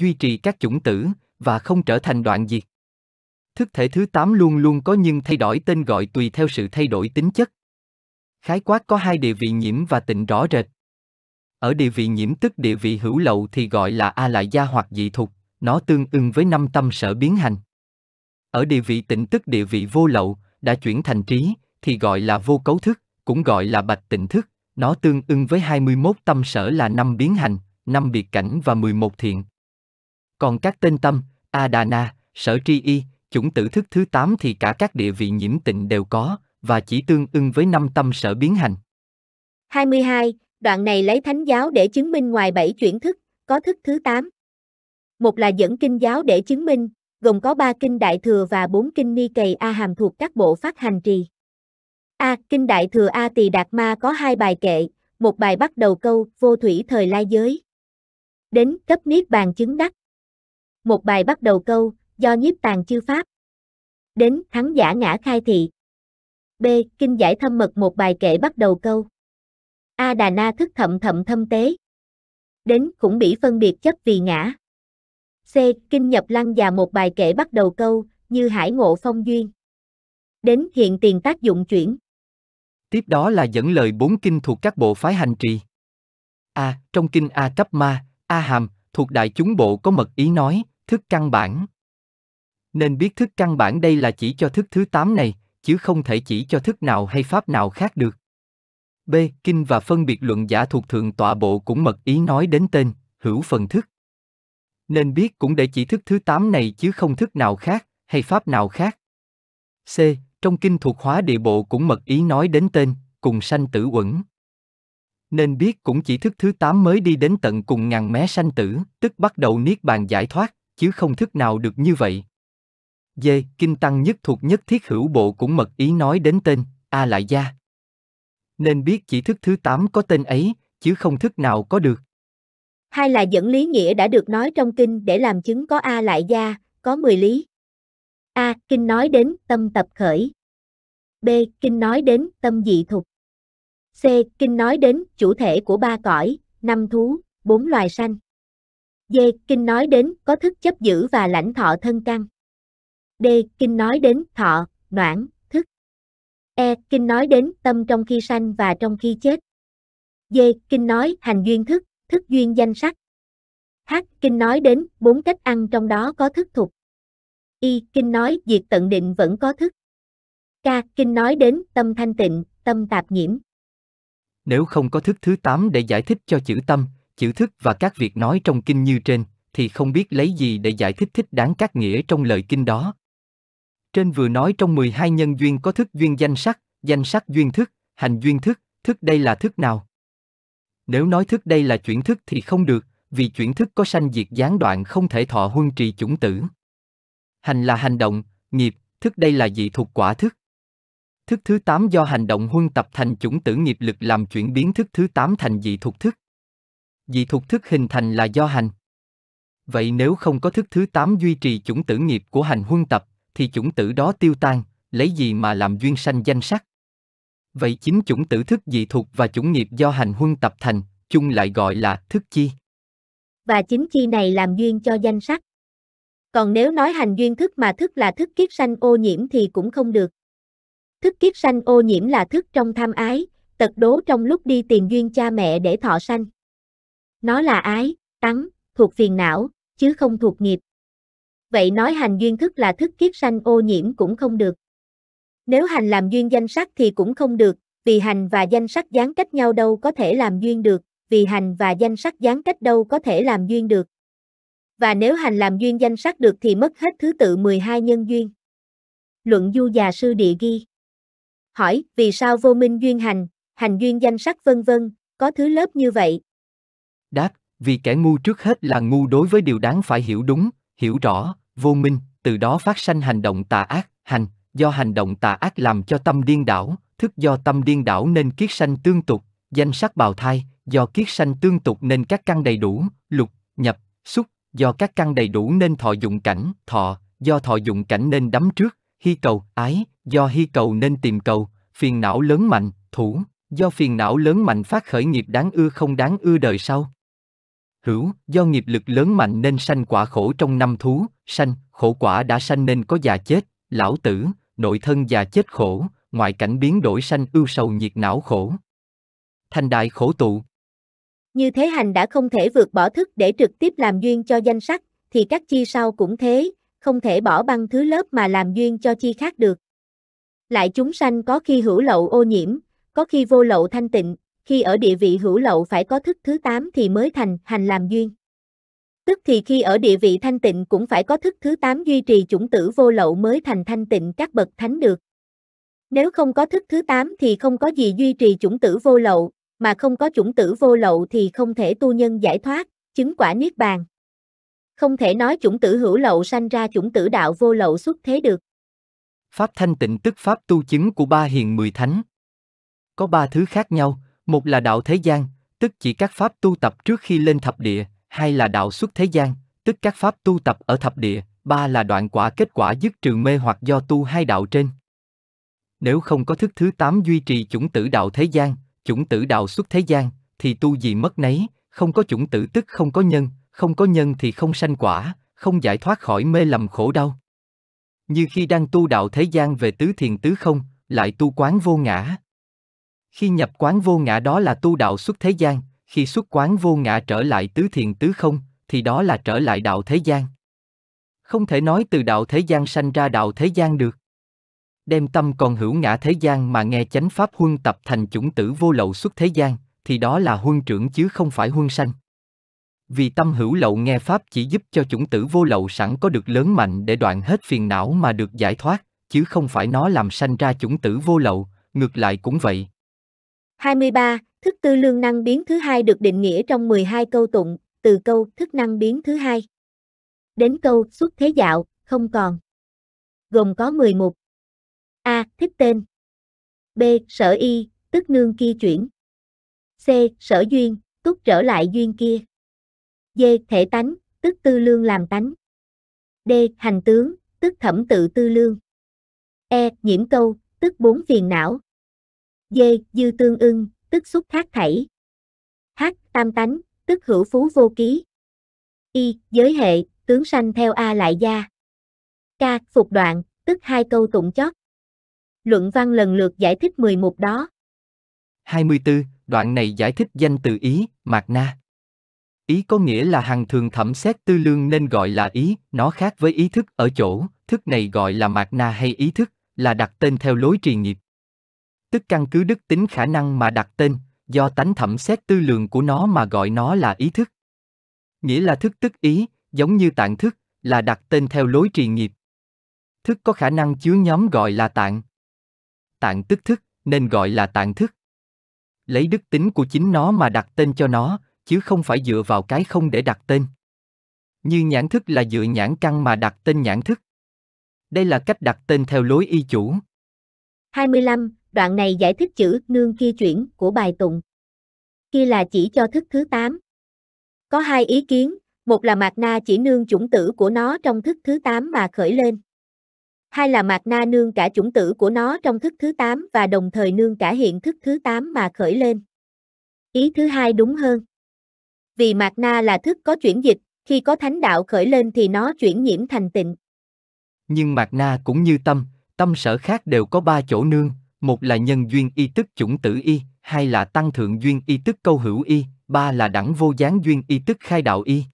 duy trì các chủng tử, và không trở thành đoạn diệt. Thức thể thứ 8 luôn luôn có nhưng thay đổi tên gọi tùy theo sự thay đổi tính chất. Khái quát có hai địa vị nhiễm và tịnh rõ rệt. Ở địa vị nhiễm tức địa vị hữu lậu thì gọi là a lại gia hoặc dị thục, nó tương ưng với năm tâm sở biến hành. Ở địa vị tịnh tức địa vị vô lậu, đã chuyển thành trí, thì gọi là vô cấu thức, cũng gọi là bạch tịnh thức, nó tương ưng với 21 tâm sở là năm biến hành, năm biệt cảnh và 11 thiện, còn các tên tâm, Adana, Sở Tri Y, chủng tử thức thứ 8 thì cả các địa vị nhiễm tịnh đều có, và chỉ tương ưng với năm tâm sở biến hành. 22. Đoạn này lấy thánh giáo để chứng minh ngoài bảy chuyển thức, có thức thứ 8. Một là dẫn kinh giáo để chứng minh, gồm có ba kinh Đại Thừa và bốn kinh Ni Cầy A hàm thuộc các bộ phát hành trì. A. Kinh Đại Thừa A Tỳ Đạt Ma có hai bài kệ, một bài bắt đầu câu vô thủy thời lai giới. Đến cấp niết bàn chứng đắc, một bài bắt đầu câu, do nhiếp tàn chư pháp. Đến thắng giả ngã khai thị. B. Kinh giải thâm mật một bài kệ bắt đầu câu. A Đà Na thức thậm thậm thâm tế. Đến cũng bị phân biệt chấp vì ngã. C. Kinh nhập lăng già một bài kệ bắt đầu câu, như hải ngộ phong duyên. Đến hiện tiền tác dụng chuyển. Tiếp đó là dẫn lời bốn kinh thuộc các bộ phái hành trì. A. Trong kinh A cấp ma, A hàm, thuộc đại chúng bộ có mật ý nói, thức căn bản. Nên biết thức căn bản đây là chỉ cho thức thứ 8 này, chứ không thể chỉ cho thức nào hay pháp nào khác được. B. Kinh và phân biệt luận giả thuộc thượng tọa bộ cũng mật ý nói đến tên, hữu phần thức. Nên biết cũng để chỉ thức thứ 8 này chứ không thức nào khác, hay pháp nào khác. C. Trong kinh thuộc hóa địa bộ cũng mật ý nói đến tên, cùng sanh tử uẩn. Nên biết cũng chỉ thức thứ 8 mới đi đến tận cùng ngàn mé sanh tử, tức bắt đầu niết bàn giải thoát, chứ không thức nào được như vậy. D. Kinh Tăng nhất thuộc nhất thiết hữu bộ cũng mật ý nói đến tên, A Lại Gia. Nên biết chỉ thức thứ 8 có tên ấy, chứ không thức nào có được. Hai là dẫn lý nghĩa đã được nói trong kinh để làm chứng có A Lại Gia, có 10 lý. A. Kinh nói đến tâm tập khởi. B. Kinh nói đến tâm dị thục. C. Kinh nói đến chủ thể của ba cõi, năm thú, bốn loài sanh. D. Kinh nói đến có thức chấp giữ và lãnh thọ thân căn. D. Kinh nói đến thọ, noãn, thức. E. Kinh nói đến tâm trong khi sanh và trong khi chết. D. Kinh nói hành duyên thức, thức duyên danh sắc. H. Kinh nói đến bốn cách ăn trong đó có thức thục. Y. Kinh nói diệt tận định vẫn có thức. K. Kinh nói đến tâm thanh tịnh, tâm tạp nhiễm. Nếu không có thức thứ 8 để giải thích cho chữ tâm, chữ thức và các việc nói trong kinh như trên, thì không biết lấy gì để giải thích thích đáng các nghĩa trong lời kinh đó. Trên vừa nói trong 12 nhân duyên có thức duyên danh sắc, danh sắc duyên thức, hành duyên thức, thức đây là thức nào? Nếu nói thức đây là chuyển thức thì không được, vì chuyển thức có sanh diệt gián đoạn không thể thọ huân trì chủng tử. Hành là hành động, nghiệp, thức đây là dị thuộc quả thức. Thức thứ 8 do hành động huân tập thành chủng tử nghiệp lực làm chuyển biến thức thứ 8 thành dị thuộc thức dị thuộc thức hình thành là do hành. Vậy nếu không có thức thứ 8 duy trì chủng tử nghiệp của hành huân tập, thì chủng tử đó tiêu tan, lấy gì mà làm duyên sanh danh sắc? Vậy chính chủng tử thức dị thuộc và chủng nghiệp do hành huân tập thành, chung lại gọi là thức chi. Và chính chi này làm duyên cho danh sắc. Còn nếu nói hành duyên thức mà thức là thức kiết sanh ô nhiễm thì cũng không được. Thức kiết sanh ô nhiễm là thức trong tham ái, tật đố trong lúc đi tìm duyên cha mẹ để thọ sanh. Nó là ái, tắng, thuộc phiền não, chứ không thuộc nghiệp. Vậy nói hành duyên thức là thức kiếp sanh ô nhiễm cũng không được. Nếu hành làm duyên danh sắc thì cũng không được, vì hành và danh sắc gián cách nhau đâu có thể làm duyên được, vì hành và danh sắc gián cách đâu có thể làm duyên được. Và nếu hành làm duyên danh sắc được thì mất hết thứ tự 12 nhân duyên. Luận du già sư địa ghi. Hỏi, vì sao vô minh duyên hành, hành duyên danh sắc vân vân, có thứ lớp như vậy, đáp, vì kẻ ngu trước hết là ngu đối với điều đáng phải hiểu đúng, hiểu rõ, vô minh, từ đó phát sanh hành động tà ác, hành, do hành động tà ác làm cho tâm điên đảo, thức do tâm điên đảo nên kiết sanh tương tục, danh sắc bào thai, do kiết sanh tương tục nên các căn đầy đủ, lục, nhập, xúc, do các căn đầy đủ nên thọ dụng cảnh, thọ, do thọ dụng cảnh nên đắm trước, hy cầu, ái, do hy cầu nên tìm cầu, phiền não lớn mạnh, thủ, do phiền não lớn mạnh phát khởi nghiệp đáng ưa không đáng ưa đời sau. Hữu, do nghiệp lực lớn mạnh nên sanh quả khổ trong năm thú, sanh, khổ quả đã sanh nên có già chết, lão tử, nội thân già chết khổ, ngoại cảnh biến đổi sanh ưu sầu nhiệt não khổ. Thành đại khổ tụ. Như thế hành đã không thể vượt bỏ thức để trực tiếp làm duyên cho danh sắc, thì các chi sau cũng thế, không thể bỏ băng thứ lớp mà làm duyên cho chi khác được. Lại chúng sanh có khi hữu lậu ô nhiễm, có khi vô lậu thanh tịnh, khi ở địa vị hữu lậu phải có thức thứ 8 thì mới thành hành làm duyên. Tức thì khi ở địa vị thanh tịnh cũng phải có thức thứ 8 duy trì chủng tử vô lậu mới thành thanh tịnh các bậc thánh được. Nếu không có thức thứ 8 thì không có gì duy trì chủng tử vô lậu, mà không có chủng tử vô lậu thì không thể tu nhân giải thoát, chứng quả niết bàn. Không thể nói chủng tử hữu lậu sanh ra chủng tử đạo vô lậu xuất thế được. Pháp thanh tịnh tức pháp tu chứng của ba hiền mười thánh. Có ba thứ khác nhau, một là đạo thế gian, tức chỉ các pháp tu tập trước khi lên thập địa, hai là đạo xuất thế gian, tức các pháp tu tập ở thập địa, ba là đoạn quả kết quả dứt trừ mê hoặc do tu hai đạo trên. Nếu không có thức thứ tám duy trì chủng tử đạo thế gian, chủng tử đạo xuất thế gian, thì tu gì mất nấy, không có chủng tử tức không có nhân, không có nhân thì không sanh quả, không giải thoát khỏi mê lầm khổ đau. Như khi đang tu đạo thế gian về tứ thiền tứ không, lại tu quán vô ngã, khi nhập quán vô ngã đó là tu đạo xuất thế gian, khi xuất quán vô ngã trở lại tứ thiền tứ không, thì đó là trở lại đạo thế gian. Không thể nói từ đạo thế gian sanh ra đạo thế gian được. Đem tâm còn hữu ngã thế gian mà nghe chánh pháp huân tập thành chủng tử vô lậu xuất thế gian, thì đó là huân trưởng chứ không phải huân sanh. Vì tâm hữu lậu nghe pháp chỉ giúp cho chủng tử vô lậu sẵn có được lớn mạnh để đoạn hết phiền não mà được giải thoát, chứ không phải nó làm sanh ra chủng tử vô lậu, ngược lại cũng vậy. 23. Thức tư lương năng biến thứ hai được định nghĩa trong 12 câu tụng, từ câu thức năng biến thứ hai đến câu xuất thế dạo, không còn. Gồm có 11. A. Thích tên. B. Sở y, tức nương kia chuyển. C. Sở duyên, túc trở lại duyên kia. D. Thể tánh, tức tư lương làm tánh. D. Hành tướng, tức thẩm tự tư lương. E. Nhiễm câu, tức bốn phiền não. D. Dư tương ưng, tức xúc thác thảy. H. Tam tánh, tức hữu phú vô ký. Y. Giới hệ, tướng sanh theo A lại gia. K. Phục đoạn, tức hai câu tụng chót. Luận văn lần lượt giải thích 11 đó. 24. Đoạn này giải thích danh từ Ý, Mạc Na. Ý có nghĩa là hàng thường thẩm xét tư lương nên gọi là ý, nó khác với ý thức ở chỗ, thức này gọi là mạt na hay ý thức, là đặt tên theo lối trì nghiệp tức căn cứ đức tính khả năng mà đặt tên, do tánh thẩm xét tư lượng của nó mà gọi nó là ý thức. Nghĩa là thức tức ý, giống như tạng thức, là đặt tên theo lối trì nghiệp. Thức có khả năng chứa nhóm gọi là tạng. Tạng tức thức, nên gọi là tạng thức. Lấy đức tính của chính nó mà đặt tên cho nó, chứ không phải dựa vào cái không để đặt tên. Như nhãn thức là dựa nhãn căn mà đặt tên nhãn thức. Đây là cách đặt tên theo lối y chủ. 25 đoạn này giải thích chữ nương kia chuyển của bài tụng. Kia là chỉ cho thức thứ 8. Có hai ý kiến, một là mạt na chỉ nương chủng tử của nó trong thức thứ 8 mà khởi lên. Hai là mạt na nương cả chủng tử của nó trong thức thứ 8 và đồng thời nương cả hiện thức thứ 8 mà khởi lên. Ý thứ hai đúng hơn. Vì mạt na là thức có chuyển dịch, khi có thánh đạo khởi lên thì nó chuyển nhiễm thành tịnh. Nhưng mạt na cũng như tâm, tâm sở khác đều có ba chỗ nương, một là nhân duyên y tức chủng tử y, hai là tăng thượng duyên y tức câu hữu y, ba là đẳng vô gián duyên y tức khai đạo y.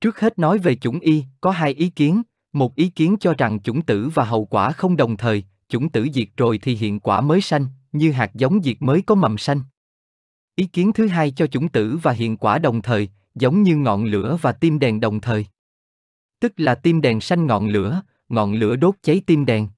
Trước hết nói về chủng y, có hai ý kiến, một ý kiến cho rằng chủng tử và hậu quả không đồng thời, chủng tử diệt rồi thì hiện quả mới sanh, như hạt giống diệt mới có mầm sanh. Ý kiến thứ hai cho chủng tử và hiện quả đồng thời, giống như ngọn lửa và tim đèn đồng thời. Tức là tim đèn sanh ngọn lửa, ngọn lửa đốt cháy tim đèn.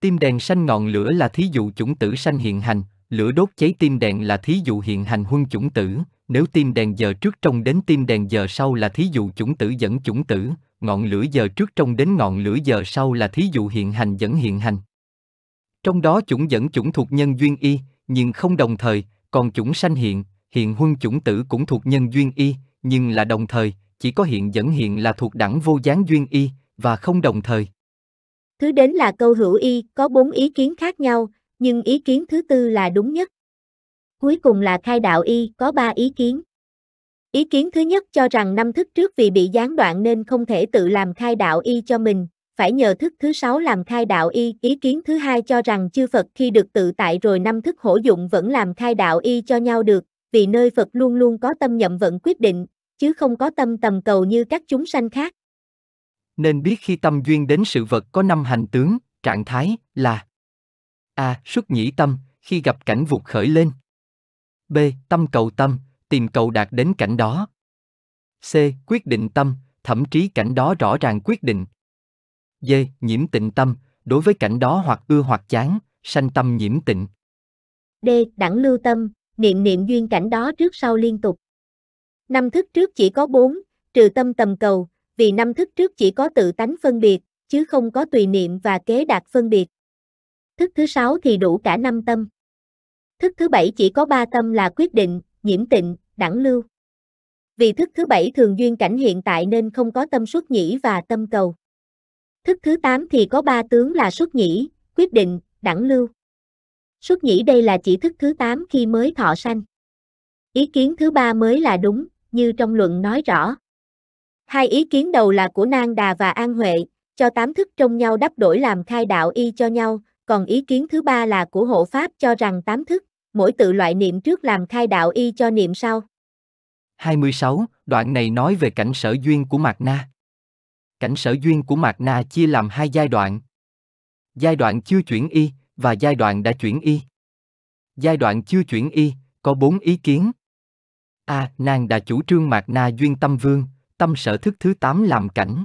Tim đèn xanh ngọn lửa là thí dụ chủng tử sanh hiện hành, lửa đốt cháy tim đèn là thí dụ hiện hành huân chủng tử, nếu tim đèn giờ trước trong đến tim đèn giờ sau là thí dụ chủng tử dẫn chủng tử, ngọn lửa giờ trước trong đến ngọn lửa giờ sau là thí dụ hiện hành dẫn hiện hành. Trong đó chủng dẫn chủng thuộc nhân duyên y, nhưng không đồng thời, còn chủng sanh hiện, hiện huân chủng tử cũng thuộc nhân duyên y, nhưng là đồng thời, chỉ có hiện dẫn hiện là thuộc đẳng vô gián duyên y, và không đồng thời. Thứ đến là câu hữu y, có bốn ý kiến khác nhau, nhưng ý kiến thứ tư là đúng nhất. Cuối cùng là khai đạo y, có ba ý kiến. Ý kiến thứ nhất cho rằng năm thức trước vì bị gián đoạn nên không thể tự làm khai đạo y cho mình, phải nhờ thức thứ sáu làm khai đạo y. Ý kiến thứ hai cho rằng chư Phật khi được tự tại rồi năm thức hổ dụng vẫn làm khai đạo y cho nhau được, vì nơi Phật luôn luôn có tâm nhậm vận quyết định, chứ không có tâm tầm cầu như các chúng sanh khác nên biết khi tâm duyên đến sự vật có năm hành tướng, trạng thái là A. Xuất nhĩ tâm, khi gặp cảnh vụt khởi lên. B. Tâm cầu tâm, tìm cầu đạt đến cảnh đó. C. Quyết định tâm, thậm chí cảnh đó rõ ràng quyết định. D. Nhiễm tịnh tâm, đối với cảnh đó hoặc ưa hoặc chán, sanh tâm nhiễm tịnh. D. Đẳng lưu tâm, niệm niệm duyên cảnh đó trước sau liên tục. Năm thức trước chỉ có bốn, trừ tâm tầm cầu, vì năm thức trước chỉ có tự tánh phân biệt, chứ không có tùy niệm và kế đạt phân biệt. Thức thứ sáu thì đủ cả năm tâm. Thức thứ bảy chỉ có ba tâm là quyết định, nhiễm tịnh, đẳng lưu. Vì thức thứ bảy thường duyên cảnh hiện tại nên không có tâm xuất nhĩ và tâm cầu. Thức thứ tám thì có ba tướng là xuất nhĩ, quyết định, đẳng lưu. Xuất nhĩ đây là chỉ thức thứ tám khi mới thọ sanh. Ý kiến thứ ba mới là đúng, như trong luận nói rõ. Hai ý kiến đầu là của Nang Đà và An Huệ, cho tám thức trong nhau đắp đổi làm khai đạo y cho nhau, còn ý kiến thứ ba là của hộ pháp cho rằng tám thức, mỗi tự loại niệm trước làm khai đạo y cho niệm sau. 26, đoạn này nói về cảnh sở duyên của Mạc Na. Cảnh sở duyên của Mạc Na chia làm hai giai đoạn. Giai đoạn chưa chuyển y và giai đoạn đã chuyển y. Giai đoạn chưa chuyển y, có bốn ý kiến. A. À, nàng đã chủ trương Mạc Na duyên tâm vương, tâm sở thức thứ 8 làm cảnh.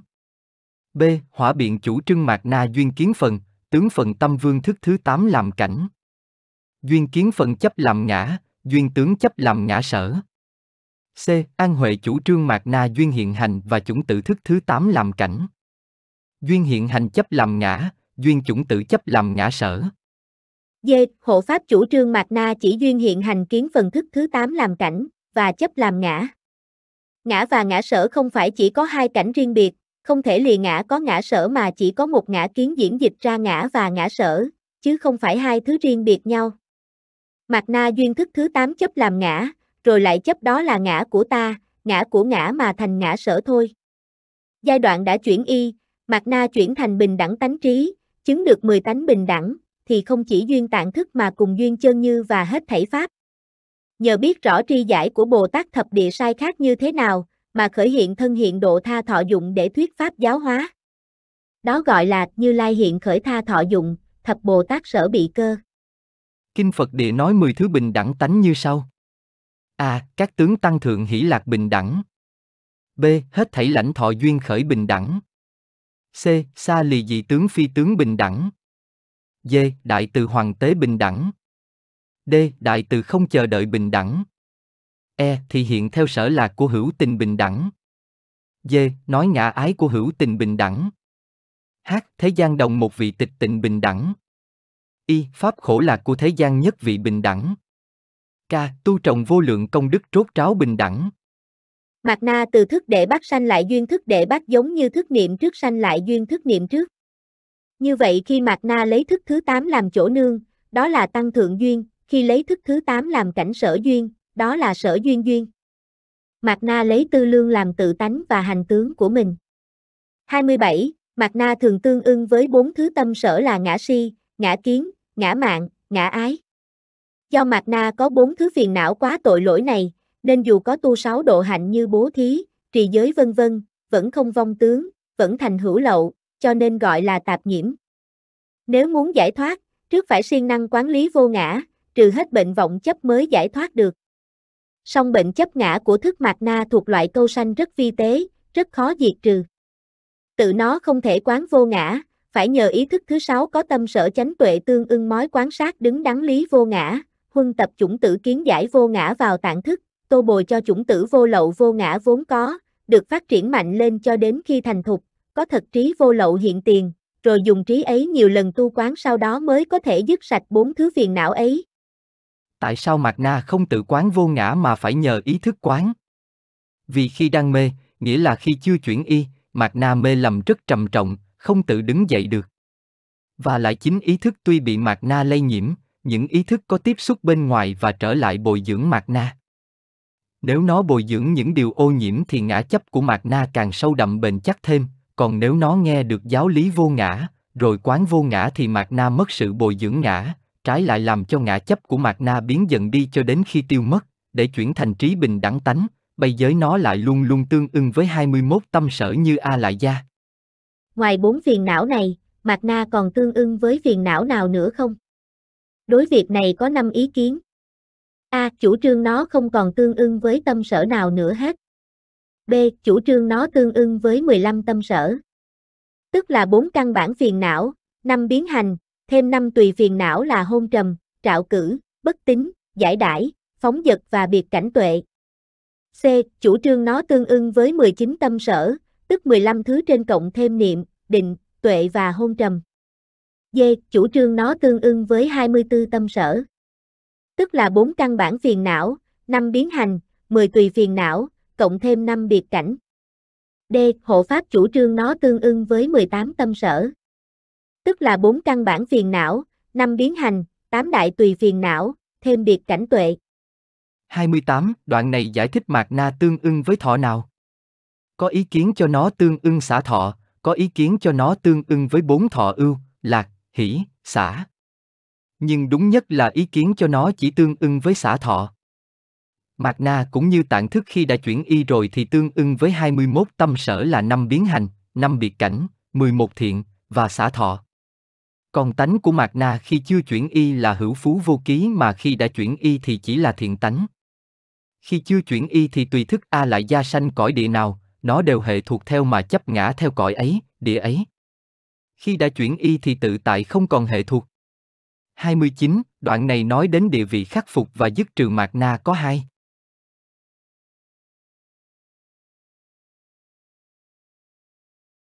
B. Hỏa biện chủ trưng mạc na duyên kiến phần, tướng phần tâm vương thức thứ 8 làm cảnh. Duyên kiến phần chấp làm ngã, duyên tướng chấp làm ngã sở. C. An Huệ chủ trương mạc na duyên hiện hành và chủng tử thức thứ 8 làm cảnh. Duyên hiện hành chấp làm ngã, duyên chủng tử chấp làm ngã sở. D. Hộ pháp chủ trương mạc na chỉ duyên hiện hành kiến phần thức thứ 8 làm cảnh và chấp làm ngã. Ngã và ngã sở không phải chỉ có hai cảnh riêng biệt, không thể lìa ngã có ngã sở mà chỉ có một ngã kiến diễn dịch ra ngã và ngã sở, chứ không phải hai thứ riêng biệt nhau. Mạc na duyên thức thứ tám chấp làm ngã, rồi lại chấp đó là ngã của ta, ngã của ngã mà thành ngã sở thôi. Giai đoạn đã chuyển y, Mạc na chuyển thành bình đẳng tánh trí, chứng được mười tánh bình đẳng, thì không chỉ duyên tạng thức mà cùng duyên chân như và hết thảy pháp nhờ biết rõ tri giải của Bồ Tát Thập Địa Sai khác như thế nào, mà khởi hiện thân hiện độ tha thọ dụng để thuyết pháp giáo hóa. Đó gọi là Như Lai hiện khởi tha thọ dụng, thập Bồ Tát sở bị cơ. Kinh Phật Địa nói mười thứ bình đẳng tánh như sau. A. Các tướng tăng thượng hỷ lạc bình đẳng. B. Hết thảy lãnh thọ duyên khởi bình đẳng. C. xa lì dị tướng phi tướng bình đẳng. D. Đại từ hoàng tế bình đẳng. D. Đại từ không chờ đợi bình đẳng. E. Thì hiện theo sở lạc của hữu tình bình đẳng. D. Nói ngã ái của hữu tình bình đẳng. H. Thế gian đồng một vị tịch tịnh bình đẳng. Y. Pháp khổ lạc của thế gian nhất vị bình đẳng. K. Tu trọng vô lượng công đức rốt tráo bình đẳng. Mạt na từ thức để bắt sanh lại duyên thức để bắt giống như thức niệm trước sanh lại duyên thức niệm trước. Như vậy khi Mạt na lấy thức thứ 8 làm chỗ nương, đó là tăng thượng duyên, khi lấy thức thứ 8 làm cảnh sở duyên, đó là sở duyên duyên. Mạc Na lấy tư lương làm tự tánh và hành tướng của mình. 27. Mạc Na thường tương ưng với bốn thứ tâm sở là ngã si, ngã kiến, ngã mạng, ngã ái. Do Mạc Na có bốn thứ phiền não quá tội lỗi này, nên dù có tu sáu độ hạnh như bố thí, trì giới vân vân, vẫn không vong tướng, vẫn thành hữu lậu, cho nên gọi là tạp nhiễm. Nếu muốn giải thoát, trước phải siêng năng quán lý vô ngã, trừ hết bệnh vọng chấp mới giải thoát được. Song bệnh chấp ngã của thức mạt na thuộc loại câu sanh rất vi tế, rất khó diệt trừ. Tự nó không thể quán vô ngã, phải nhờ ý thức thứ sáu có tâm sở chánh tuệ tương ưng mối quán sát đứng đắn lý vô ngã, huân tập chủng tử kiến giải vô ngã vào tạng thức, tô bồi cho chủng tử vô lậu vô ngã vốn có, được phát triển mạnh lên cho đến khi thành thục, có thật trí vô lậu hiện tiền, rồi dùng trí ấy nhiều lần tu quán sau đó mới có thể dứt sạch bốn thứ phiền não ấy, tại sao mạt na không tự quán vô ngã mà phải nhờ ý thức quán? Vì khi đang mê, nghĩa là khi chưa chuyển y, mạt na mê lầm rất trầm trọng, không tự đứng dậy được. Và lại chính ý thức tuy bị mạt na lây nhiễm, những ý thức có tiếp xúc bên ngoài và trở lại bồi dưỡng mạt na. Nếu nó bồi dưỡng những điều ô nhiễm thì ngã chấp của mạt na càng sâu đậm bền chắc thêm, còn nếu nó nghe được giáo lý vô ngã, rồi quán vô ngã thì mạt na mất sự bồi dưỡng ngã, trái lại làm cho ngã chấp của Mạc Na biến dần đi cho đến khi tiêu mất, để chuyển thành trí bình đẳng tánh, bây giới nó lại luôn luôn tương ưng với 21 tâm sở như A Lại Gia. Ngoài bốn phiền não này, Mạc Na còn tương ưng với phiền não nào nữa không? Đối việc này có năm ý kiến. A. chủ trương nó không còn tương ưng với tâm sở nào nữa hết. B. Chủ trương nó tương ưng với 15 tâm sở. Tức là bốn căn bản phiền não, năm biến hành, thêm năm tùy phiền não là hôn trầm, trạo cử, bất tín, giải đãi, phóng dật và biệt cảnh tuệ. C. Chủ trương nó tương ưng với 19 tâm sở, tức 15 thứ trên cộng thêm niệm, định, tuệ và hôn trầm. D. Chủ trương nó tương ưng với 24 tâm sở, tức là 4 căn bản phiền não, 5 biến hành, 10 tùy phiền não, cộng thêm 5 biệt cảnh. D. Hộ pháp chủ trương nó tương ưng với 18 tâm sở, tức là bốn căn bản phiền não, năm biến hành, tám đại tùy phiền não, thêm biệt cảnh tuệ. 28. Đoạn này giải thích mạt na tương ưng với thọ nào? Có ý kiến cho nó tương ưng xả thọ, có ý kiến cho nó tương ưng với bốn thọ ưu, lạc, hỷ, xả. Nhưng đúng nhất là ý kiến cho nó chỉ tương ưng với xả thọ. Mạt na cũng như tạng thức khi đã chuyển y rồi thì tương ưng với 21 tâm sở là năm biến hành, năm biệt cảnh, 11 thiện và xả thọ. Còn tánh của Mạc Na khi chưa chuyển y là hữu phú vô ký mà khi đã chuyển y thì chỉ là thiện tánh. Khi chưa chuyển y thì tùy thức A lại gia sanh cõi địa nào, nó đều hệ thuộc theo mà chấp ngã theo cõi ấy, địa ấy. Khi đã chuyển y thì tự tại không còn hệ thuộc. 29, đoạn này nói đến địa vị khắc phục và dứt trừ mạt na có hai.